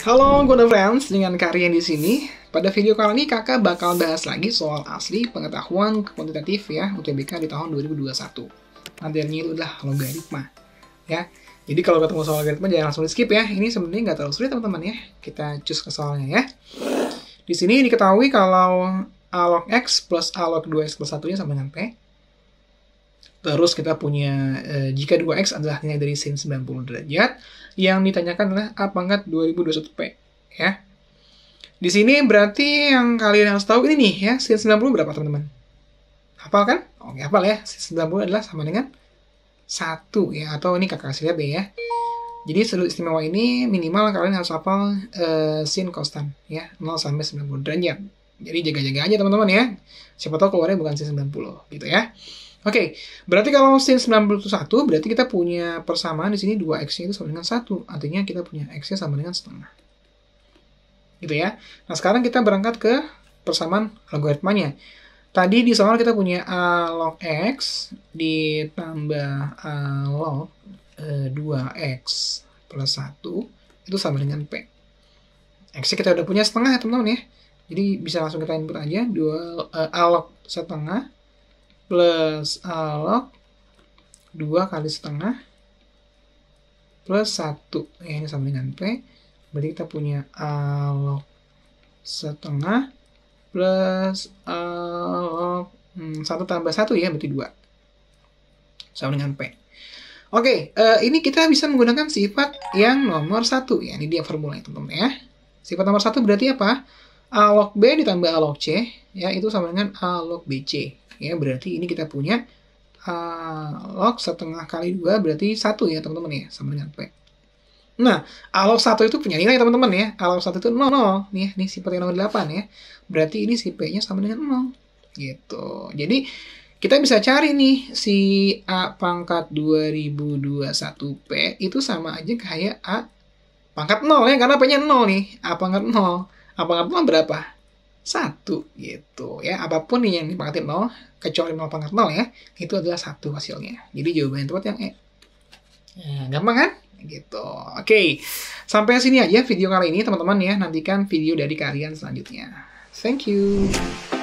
Halo Goda Friends, dengan karya di sini. Pada video kali ini kakak bakal bahas lagi soal asli pengetahuan kuantitatif ya UTBK di tahun 2021. Materinya itu adalah logaritma. Ya, jadi kalau ketemu soal logaritma jangan langsung di skip ya. Ini sebenarnya nggak terlalu sulit teman-teman ya. Kita cus ke soalnya ya. Di sini diketahui kalau a log x plus a log 2x plus 1 nya sama dengan P. Terus kita punya eh, jika 2x adalah nilai dari sin 90 derajat, yang ditanyakan adalah A pangkat 2021P. Ya. Di sini berarti yang kalian harus tahu ini nih ya, sin 90 berapa teman-teman? Hafal kan? Oke, hafal ya. Sin 90 adalah sama dengan 1 ya, atau ini kakak kasih lihat deh ya. Jadi sudut istimewa ini minimal kalian harus hafal sin eh, sin konstan ya 0 sampai 90 derajat. Jadi jaga-jaga aja teman-teman ya. Siapa tahu keluarnya bukan sin 90 gitu ya. Oke, okay, berarti kalau sin 91 berarti kita punya persamaan di sini 2x-nya itu sama dengan 1. Artinya kita punya x-nya sama dengan setengah. Gitu ya. Nah, sekarang kita berangkat ke persamaan logaritmanya. Tadi di soal kita punya a log x ditambah a log e, eh, 2x plus 1 itu sama dengan p. X-nya kita udah punya setengah ya teman-teman ya. Jadi bisa langsung kita input aja 2 e, eh, a log setengah plus A log 2 kali setengah plus satu Ya, ini sama dengan P. Berarti kita punya A log setengah plus A log hmm, tambah satu ya, berarti dua Sama dengan P. Oke, uh, ini kita bisa menggunakan sifat yang nomor satu Ya, ini dia formulanya teman-teman ya. Sifat nomor satu berarti apa? A log B ditambah A log C, ya itu sama dengan A log BC. Ya, berarti ini kita punya A log setengah kali 2 berarti 1 ya teman-teman ya, sama dengan P. Nah, A log 1 itu punya nilai teman-teman ya. A log 1 itu 0, 0. Nih, nih si P nomor 8 ya. Berarti ini si P-nya sama dengan 0. Gitu. Jadi, kita bisa cari nih si A pangkat 2021P itu sama aja kayak A pangkat 0 ya. Karena P-nya 0 nih. A pangkat 0. Abang berapa? Satu gitu ya. Apapun yang dipangkatin 0 kecuali nol pangkat nol ya, itu adalah satu hasilnya. Jadi jawaban yang tepat yang E. Nah, gampang kan? gitu. Oke, okay. sampai sini aja video kali ini teman-teman ya. Nantikan video dari kalian selanjutnya. Thank you.